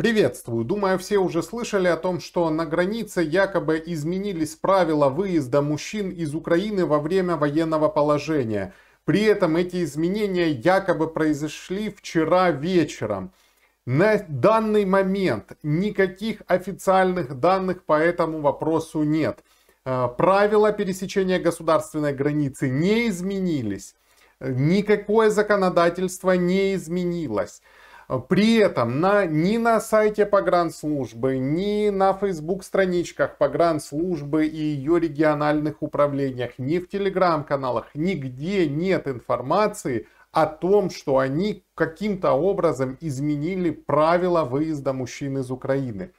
Приветствую. Думаю, все уже слышали о том, что на границе якобы изменились правила выезда мужчин из Украины во время военного положения. При этом эти изменения якобы произошли вчера вечером. На данный момент никаких официальных данных по этому вопросу нет. А, правила пересечения государственной границы не изменились. Никакое законодательство не изменилось. А, при этом на, ни на сайте погранслужбы, ни на фейсбук-страничках погранслужбы и ее региональных управлениях, ни в телеграм-каналах, нигде нет информации о том, что они каким-то образом изменили правила выезда мужчин из Украины.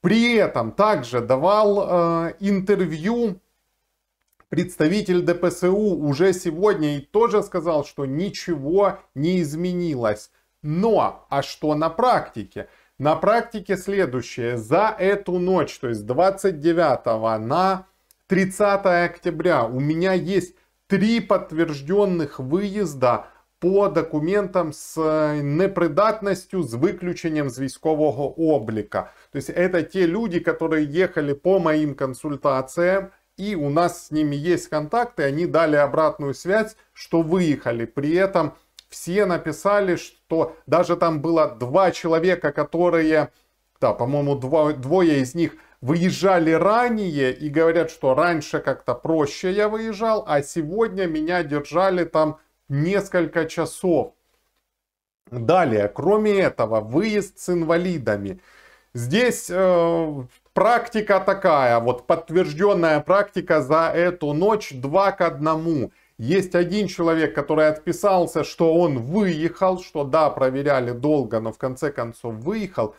При этом также давал э, интервью представитель ДПСУ уже сегодня и тоже сказал, что ничего не изменилось. Но, а что на практике? На практике следующее. За эту ночь, то есть 29 на 30 октября, у меня есть три подтвержденных выезда по документам с э, непридатностью, с выключением з облика. То есть это те люди, которые ехали по моим консультациям, и у нас с ними есть контакты, они дали обратную связь, что выехали. При этом все написали, что даже там было два человека, которые, да, по-моему, двое из них выезжали ранее и говорят, что раньше как-то проще я выезжал, а сегодня меня держали там несколько часов. Далее, кроме этого, выезд с инвалидами. Здесь э, практика такая, вот подтвержденная практика за эту ночь 2 к 1. Есть один человек, который отписался, что он выехал, что да, проверяли долго, но в конце концов выехал.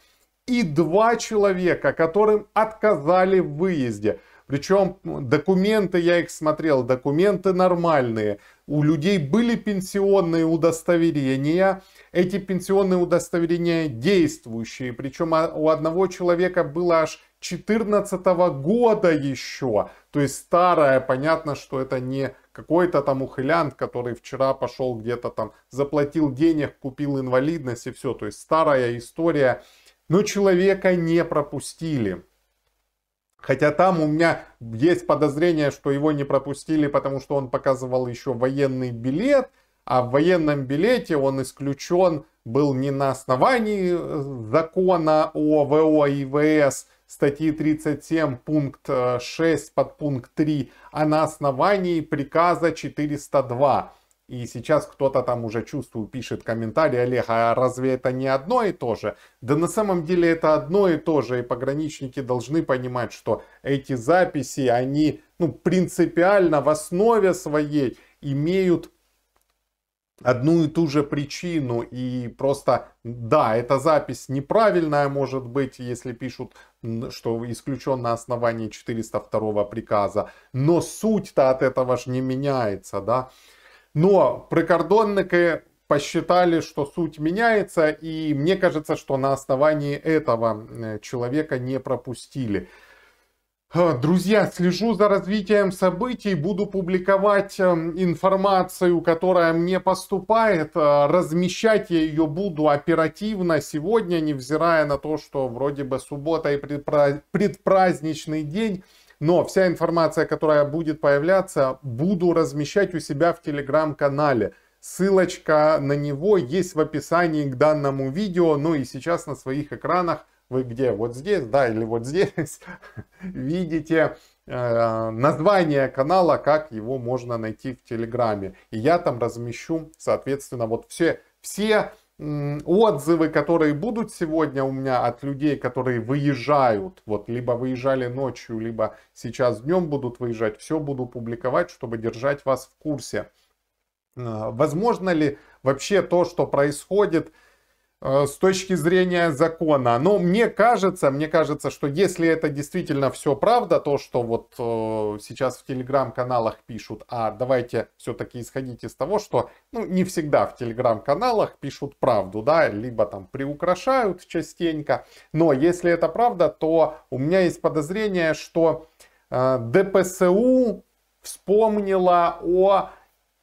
И два человека, которым отказали в выезде. Причем ну, документы, я их смотрел, документы нормальные. У людей были пенсионные удостоверения. Эти пенсионные удостоверения действующие. Причем а, у одного человека было аж 14 года еще. То есть старое, понятно, что это не какой-то там ухылянт, который вчера пошел где-то там, заплатил денег, купил инвалидность и все. То есть старая история. Но человека не пропустили. Хотя там у меня есть подозрение, что его не пропустили, потому что он показывал еще военный билет, а в военном билете он исключен был не на основании э, закона о ВО и ВС, статьи 37 пункт 6 э, подпункт 3, а на основании приказа 402. И сейчас кто-то там уже чувствую, пишет комментарий, Олег, а разве это не одно и то же? Да на самом деле это одно и то же, и пограничники должны понимать, что эти записи, они ну, принципиально в основе своей имеют одну и ту же причину и просто да, эта запись неправильная может быть, если пишут что исключен на основании 402 приказа. Но суть-то от этого же не меняется, да. Но прикордонники посчитали, что суть меняется, и мне кажется, что на основании этого э, человека не пропустили. Э, друзья, слежу за развитием событий, буду публиковать эм, информацию, которая мне поступает, э, размещать я ее буду оперативно сегодня, невзирая на то, что вроде бы суббота и предпраздничный день, но вся информация, которая будет появляться, буду размещать у себя в телеграм-канале. Ссылочка на него есть в описании к данному видео, ну и сейчас на своих экранах вы где, вот здесь, да, или вот здесь, видите э, название канала, как его можно найти в Телеграме. И я там размещу, соответственно, вот все, все отзывы, которые будут сегодня у меня от людей, которые выезжают, вот либо выезжали ночью, либо сейчас днем будут выезжать, все буду публиковать, чтобы держать вас в курсе. Э, возможно ли вообще то, что происходит, Э, с точки зрения закона. Но мне кажется, мне кажется, что если это действительно все правда, то, что вот э, сейчас в телеграм-каналах пишут, а давайте все-таки исходить из того, что ну, не всегда в телеграм-каналах пишут правду, да, либо там приукрашают частенько. Но если это правда, то у меня есть подозрение, что э, ДПСУ вспомнила о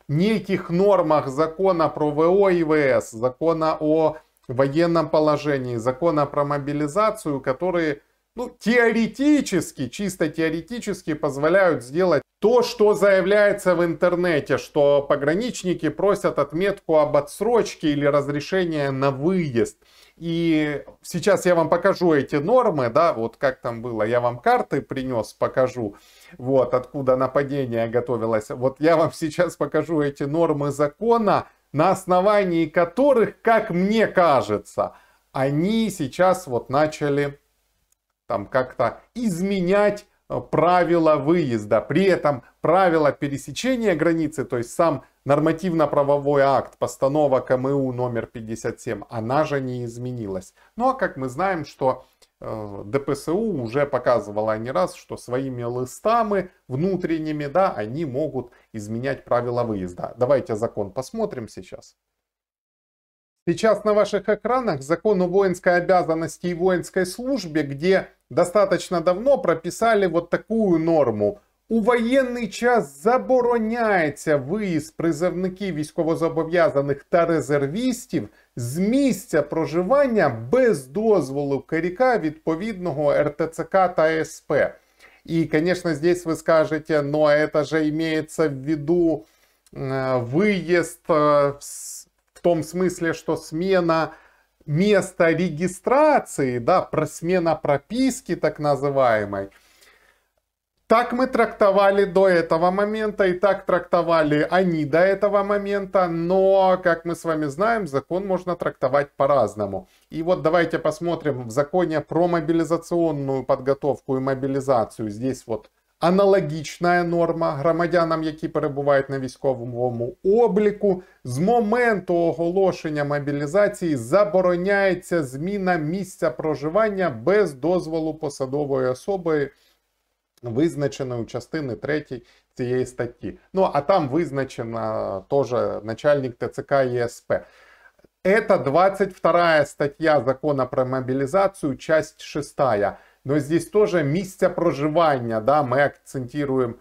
неких нормах закона про ВО и ВС, закона о военном положении, закона про мобилизацию, которые ну, теоретически, чисто теоретически позволяют сделать то, что заявляется в интернете, что пограничники просят отметку об отсрочке или разрешение на выезд. И сейчас я вам покажу эти нормы, да, вот как там было, я вам карты принес, покажу, вот откуда нападение готовилось. Вот я вам сейчас покажу эти нормы закона, на основании которых, как мне кажется, они сейчас вот начали там как-то изменять э, правила выезда. При этом правила пересечения границы, то есть сам нормативно-правовой акт, постанова КМУ номер 57, она же не изменилась. Ну а как мы знаем, что Э, ДПСУ уже показывала не раз, что своими листами внутренними, да, они могут изменять правила выезда. Давайте закон посмотрим сейчас. Сейчас на ваших экранах закон о воинской обязанности и воинской службе, где достаточно давно прописали вот такую норму – У воєнний час забороняється виїзд призовників військовозобов'язаних та резервістів з місця проживання без дозволу керіка відповідного РТЦК та СП. И, конечно, здесь вы скажете, но «Ну, это же имеется в виду выезд э, в том смысле, что смена места регистрации, да, смена прописки так называемой – Так мы трактовали до этого момента и так трактовали они до этого момента, но, как мы с вами знаем, закон можно трактовать по-разному. И вот давайте посмотрим в законе про мобилизационную подготовку и мобилизацию. Здесь вот аналогичная норма громадянам, які перебувають на військовому обліку, з моменту оголошення мобілізації забороняється зміна місця проживання без дозволу посадової особи визначено у частини 3 цієї статті. Ну, а там визначено теж начальник ТЦК ЄСП. Это 22 статья закона про мобилизацию, часть 6. Но ну, здесь тоже место проживания, да, мы акцентируем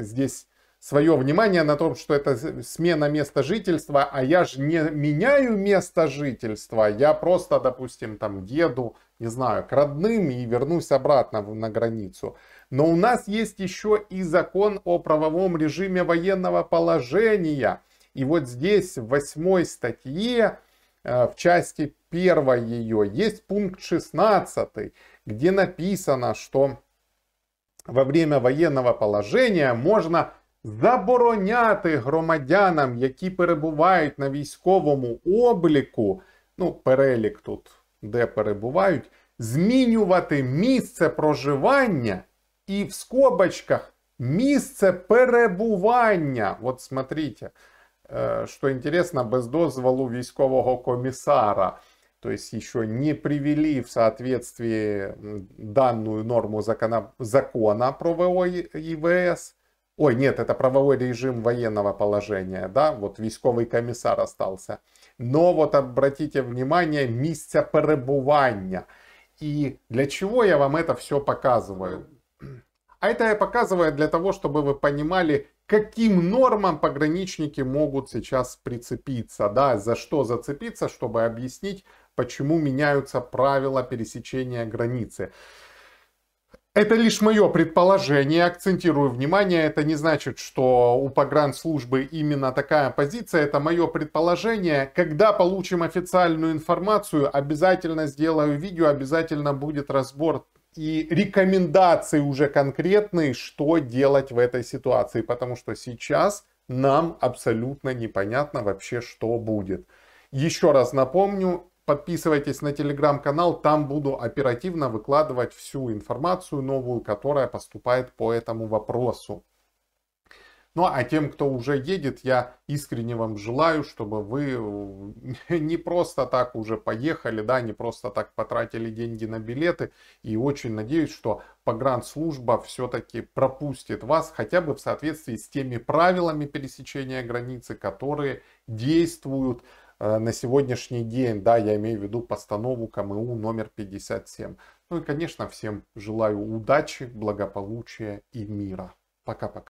здесь свое внимание на том, что это смена места жительства, а я же не меняю место жительства, я просто, допустим, там еду, не знаю, к родным и вернусь обратно на границу. Но у нас есть еще и закон о правовом режиме военного положения. И вот здесь в восьмой статье, э, в части первой ее, есть пункт 16, где написано, что во время военного положения можно забороняти громадянам, які перебувають на військовому обліку, ну, перелік тут, де перебувають, змінювати місце проживання і в скобочках місце перебування. От смотрите, е, що інтересно, без дозволу військового комісара. то есть еще не привели в соответствии данную норму закона, закона про ВО и ВС, Ой, нет, это правовой режим военного положения, да, вот військовий комиссар остался. Но вот обратите внимание, місця перебывания. И для чего я вам это все показываю? А это я показываю для того, чтобы вы понимали, каким нормам пограничники могут сейчас прицепиться, да, за что зацепиться, чтобы объяснить, почему меняются правила пересечения границы. Это лишь мое предположение, акцентирую внимание, это не значит, что у погранслужбы именно такая позиция, это мое предположение. Когда получим официальную информацию, обязательно сделаю видео, обязательно будет разбор и рекомендации уже конкретные, что делать в этой ситуации, потому что сейчас нам абсолютно непонятно вообще, что будет. Еще раз напомню, Подписывайтесь на телеграм-канал, там буду оперативно выкладывать всю информацию новую, которая поступает по этому вопросу. Ну а тем, кто уже едет, я искренне вам желаю, чтобы вы э, не просто так уже поехали, да, не просто так потратили деньги на билеты. И очень надеюсь, что погранслужба все-таки пропустит вас хотя бы в соответствии с теми правилами пересечения границы, которые действуют Э, на сегодняшний день, да, я имею в виду постанову КМУ номер 57. Ну и, конечно, всем желаю удачи, благополучия и мира. Пока-пока.